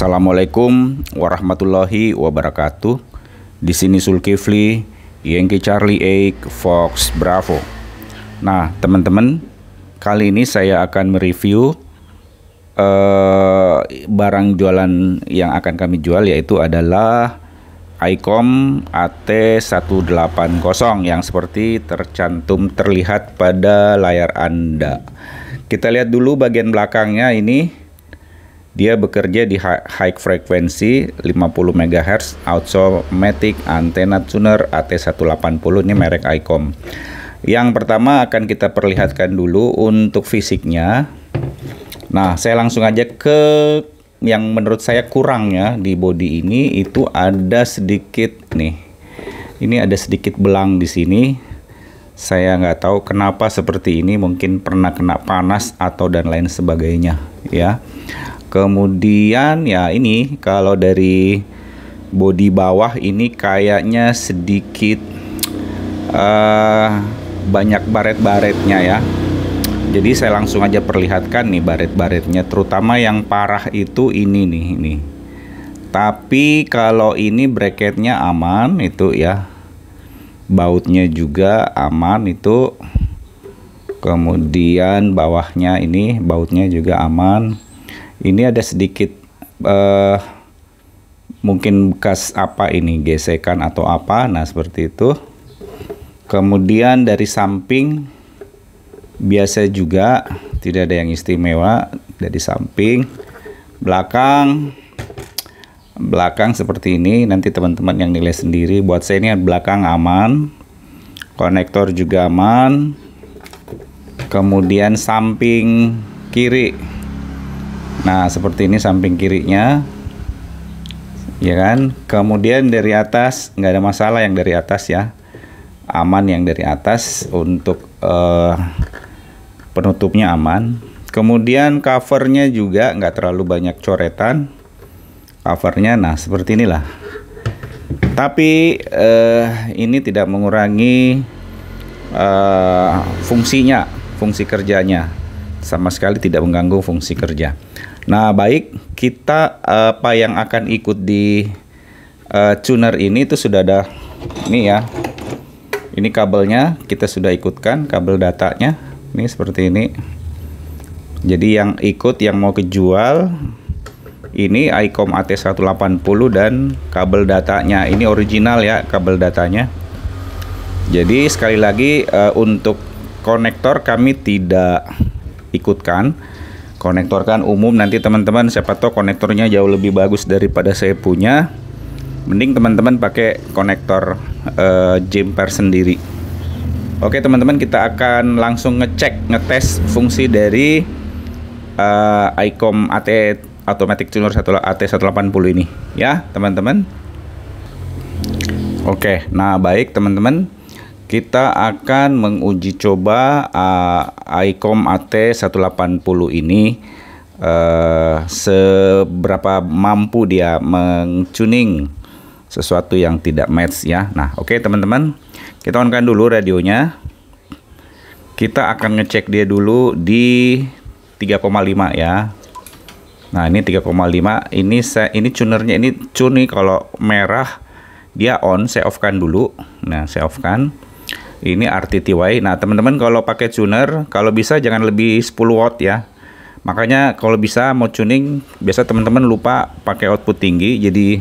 Assalamualaikum warahmatullahi wabarakatuh. Di sini Sulkifli, Yankee Charlie Eik, Fox Bravo. Nah, teman-teman, kali ini saya akan mereview uh, barang jualan yang akan kami jual yaitu adalah Icom AT180 yang seperti tercantum terlihat pada layar Anda. Kita lihat dulu bagian belakangnya ini dia bekerja di high frequency 50 MHz automatic antenna tuner AT180 ini merek Icom. Yang pertama akan kita perlihatkan dulu untuk fisiknya. Nah, saya langsung aja ke yang menurut saya kurang ya di body ini itu ada sedikit nih. Ini ada sedikit belang di sini. Saya nggak tahu kenapa seperti ini, mungkin pernah kena panas atau dan lain sebagainya ya. Kemudian ya ini kalau dari body bawah ini kayaknya sedikit uh, banyak baret-baretnya ya. Jadi saya langsung aja perlihatkan nih baret-baretnya terutama yang parah itu ini nih ini. Tapi kalau ini bracketnya aman itu ya. Bautnya juga aman itu. Kemudian bawahnya ini bautnya juga aman ini ada sedikit uh, mungkin bekas apa ini gesekan atau apa nah seperti itu kemudian dari samping biasa juga tidak ada yang istimewa dari samping belakang belakang seperti ini nanti teman-teman yang nilai sendiri buat saya ini belakang aman konektor juga aman kemudian samping kiri nah seperti ini samping kirinya ya kan kemudian dari atas nggak ada masalah yang dari atas ya aman yang dari atas untuk uh, penutupnya aman kemudian covernya juga nggak terlalu banyak coretan covernya nah seperti inilah tapi uh, ini tidak mengurangi uh, fungsinya fungsi kerjanya sama sekali tidak mengganggu fungsi kerja Nah, baik kita apa yang akan ikut di uh, tuner ini itu sudah ada ini ya. Ini kabelnya kita sudah ikutkan kabel datanya. Ini seperti ini. Jadi yang ikut yang mau kejual ini iCom AT180 dan kabel datanya. Ini original ya kabel datanya. Jadi sekali lagi uh, untuk konektor kami tidak ikutkan konektor kan umum nanti teman-teman siapa tahu konektornya jauh lebih bagus daripada saya punya mending teman-teman pakai konektor uh, eh, jumper sendiri oke teman-teman kita akan langsung ngecek ngetes fungsi dari uh, eh, ICOM AT Automatic Tuner AT180 ini ya teman-teman oke nah baik teman-teman kita akan menguji coba uh, ICOM AT180 ini uh, seberapa mampu dia mengcuning sesuatu yang tidak match ya. Nah, oke okay, teman-teman, kita onkan dulu radionya. Kita akan ngecek dia dulu di 3,5 ya. Nah, ini 3,5. Ini saya ini tunernya ini cuni kalau merah dia on, saya off-kan dulu. Nah, saya off-kan. Ini RTTY. Nah, teman-teman kalau pakai tuner, kalau bisa jangan lebih 10 watt ya. Makanya kalau bisa mau tuning, biasa teman-teman lupa pakai output tinggi. Jadi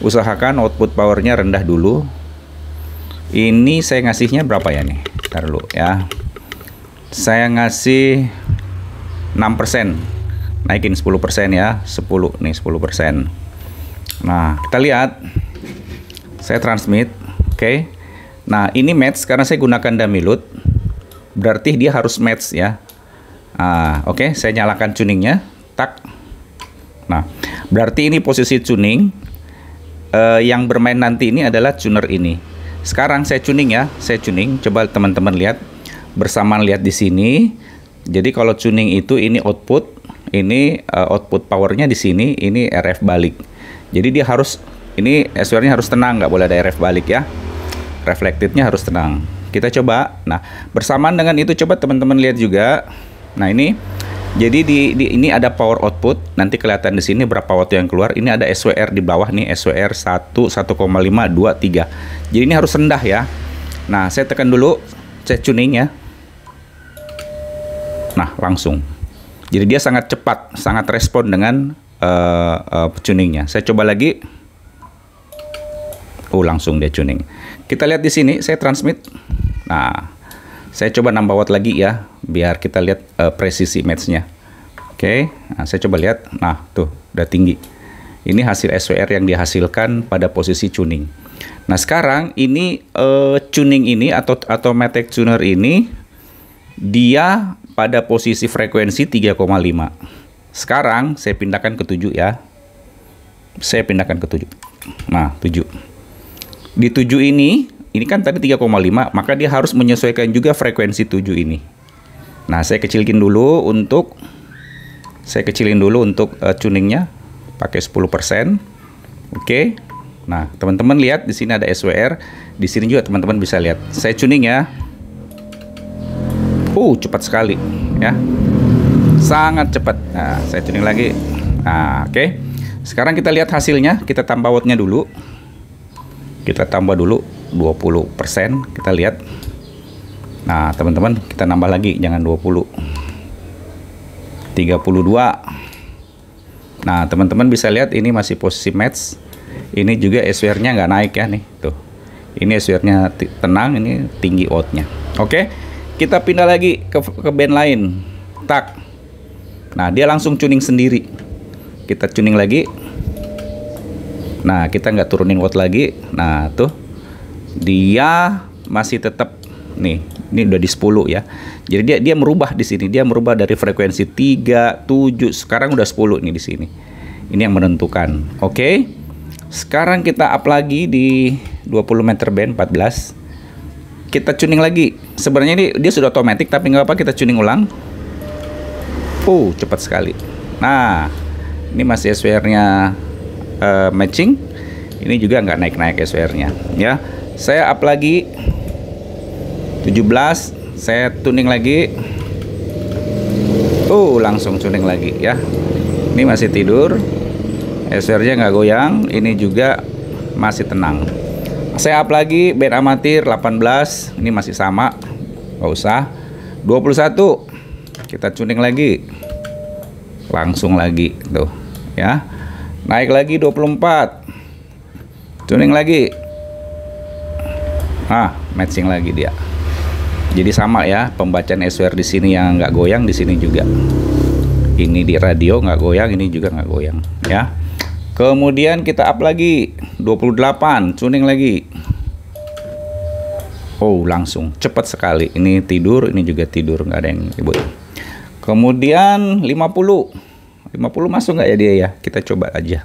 usahakan output powernya rendah dulu. Ini saya ngasihnya berapa ya nih? Ntar dulu ya. Saya ngasih 6%. Naikin 10% ya. 10 nih 10%. Nah, kita lihat. Saya transmit. Oke. Okay. Nah, ini match karena saya gunakan dummy load. Berarti dia harus match ya. Ah, oke, okay, saya nyalakan tuningnya. Tak. Nah, berarti ini posisi tuning uh, eh, yang bermain nanti ini adalah tuner ini. Sekarang saya tuning ya, saya tuning. Coba teman-teman lihat bersamaan lihat di sini. Jadi kalau tuning itu ini output, ini uh, output powernya di sini, ini RF balik. Jadi dia harus ini SWR-nya harus tenang, nggak boleh ada RF balik ya reflektifnya harus tenang. Kita coba. Nah, bersamaan dengan itu coba teman-teman lihat juga. Nah, ini jadi di, di ini ada power output. Nanti kelihatan di sini berapa watt yang keluar. Ini ada SWR di bawah nih, SWR 1 1,523. Jadi ini harus rendah ya. Nah, saya tekan dulu cek tuningnya. Nah, langsung. Jadi dia sangat cepat, sangat respon dengan uh, uh, tuningnya. Saya coba lagi. Oh, langsung dia tuning. Kita lihat di sini saya transmit. Nah, saya coba nambah watt lagi ya biar kita lihat uh, presisi matchnya. Oke, okay. nah, saya coba lihat. Nah, tuh udah tinggi. Ini hasil SWR yang dihasilkan pada posisi tuning. Nah, sekarang ini uh, tuning ini atau automatic tuner ini dia pada posisi frekuensi 3,5. Sekarang saya pindahkan ke 7 ya. Saya pindahkan ke 7. Nah, 7. Di 7 ini, ini kan tadi 3,5, maka dia harus menyesuaikan juga frekuensi 7 ini. Nah, saya kecilin dulu untuk saya kecilin dulu untuk uh, tuningnya pakai 10%. Oke. Okay. Nah, teman-teman lihat di sini ada SWR, di sini juga teman-teman bisa lihat. Saya tuning ya. Uh, cepat sekali ya. Sangat cepat. Nah, saya tuning lagi. Nah, oke. Okay. Sekarang kita lihat hasilnya, kita tambah wattnya dulu kita tambah dulu 20% kita lihat nah teman-teman kita nambah lagi jangan 20 32 nah teman-teman bisa lihat ini masih posisi match ini juga SWR nya nggak naik ya nih tuh ini SWR nya tenang ini tinggi out nya oke kita pindah lagi ke, ke band lain tak nah dia langsung tuning sendiri kita tuning lagi Nah, kita nggak turunin watt lagi. Nah, tuh dia masih tetap nih. Ini udah di 10 ya. Jadi dia dia merubah di sini. Dia merubah dari frekuensi 3, 7, sekarang udah 10 nih di sini. Ini yang menentukan. Oke. Okay? Sekarang kita up lagi di 20 meter band 14. Kita tuning lagi. Sebenarnya ini dia sudah otomatis tapi nggak apa kita tuning ulang. uh cepat sekali. Nah, ini masih SWR-nya uh, matching ini juga nggak naik-naik SWR-nya ya saya up lagi 17 saya tuning lagi uh langsung tuning lagi ya ini masih tidur SWR-nya nggak goyang ini juga masih tenang saya up lagi band amatir 18 ini masih sama nggak usah 21 kita tuning lagi langsung lagi tuh ya naik lagi 24 tuning lagi ah matching lagi dia jadi sama ya pembacaan SWR di sini yang nggak goyang di sini juga ini di radio nggak goyang ini juga nggak goyang ya kemudian kita up lagi 28 tuning lagi oh langsung cepat sekali ini tidur ini juga tidur nggak ada yang ribut kemudian 50 50 masuk nggak ya dia ya? Kita coba aja.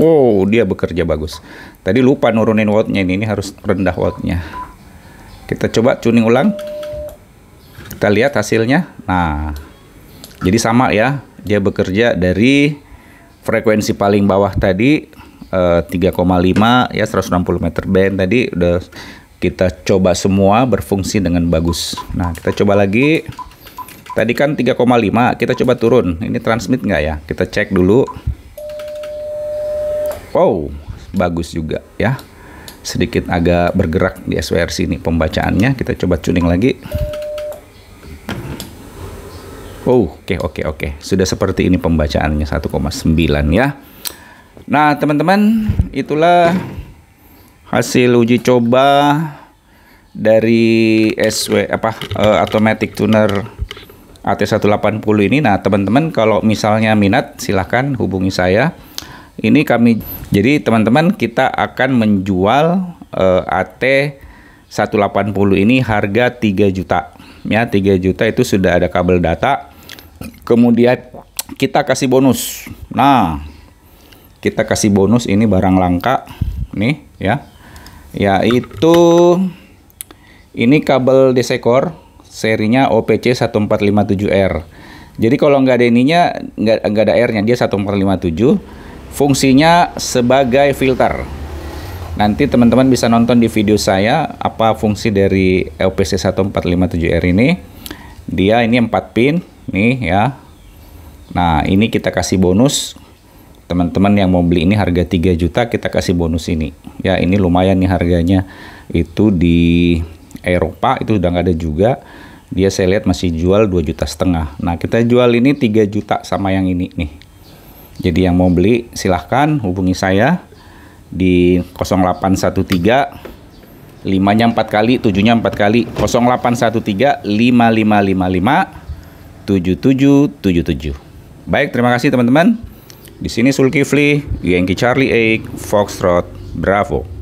Wow, dia bekerja bagus. Tadi lupa nurunin wattnya ini, ini harus rendah wattnya. Kita coba tuning ulang. Kita lihat hasilnya. Nah, jadi sama ya, dia bekerja dari frekuensi paling bawah tadi 3,5 eh, ya 160 meter band tadi udah kita coba semua berfungsi dengan bagus nah kita coba lagi tadi kan 3,5 kita coba turun ini transmit nggak ya kita cek dulu wow bagus juga ya sedikit agak bergerak di SWR sini pembacaannya kita coba tuning lagi oh oke okay, oke okay, oke okay. sudah seperti ini pembacaannya 1,9 ya nah teman-teman itulah hasil uji coba dari SW apa uh, automatic tuner AT180 ini nah teman-teman kalau misalnya minat silahkan hubungi saya ini kami jadi teman-teman kita akan menjual uh, AT 180 ini harga 3 juta ya 3 juta itu sudah ada kabel data kemudian kita kasih bonus nah kita kasih bonus ini barang langka nih ya yaitu ini kabel DC core serinya OPC 1457R. Jadi kalau nggak ada ininya, nggak, nggak ada R-nya, dia 1457. Fungsinya sebagai filter. Nanti teman-teman bisa nonton di video saya apa fungsi dari OPC 1457R ini. Dia ini 4 pin, nih ya. Nah, ini kita kasih bonus teman-teman yang mau beli ini harga 3 juta kita kasih bonus ini ya ini lumayan nih harganya itu di Eropa itu udah nggak ada juga dia saya lihat masih jual 2 juta setengah nah kita jual ini 3 juta sama yang ini nih jadi yang mau beli silahkan hubungi saya di 0813 5 nya 4 kali 7 nya 4 kali 0813 5555 7777 baik terima kasih teman-teman di sini Sulkifli, Yankee Charlie 8, Foxtrot, Bravo.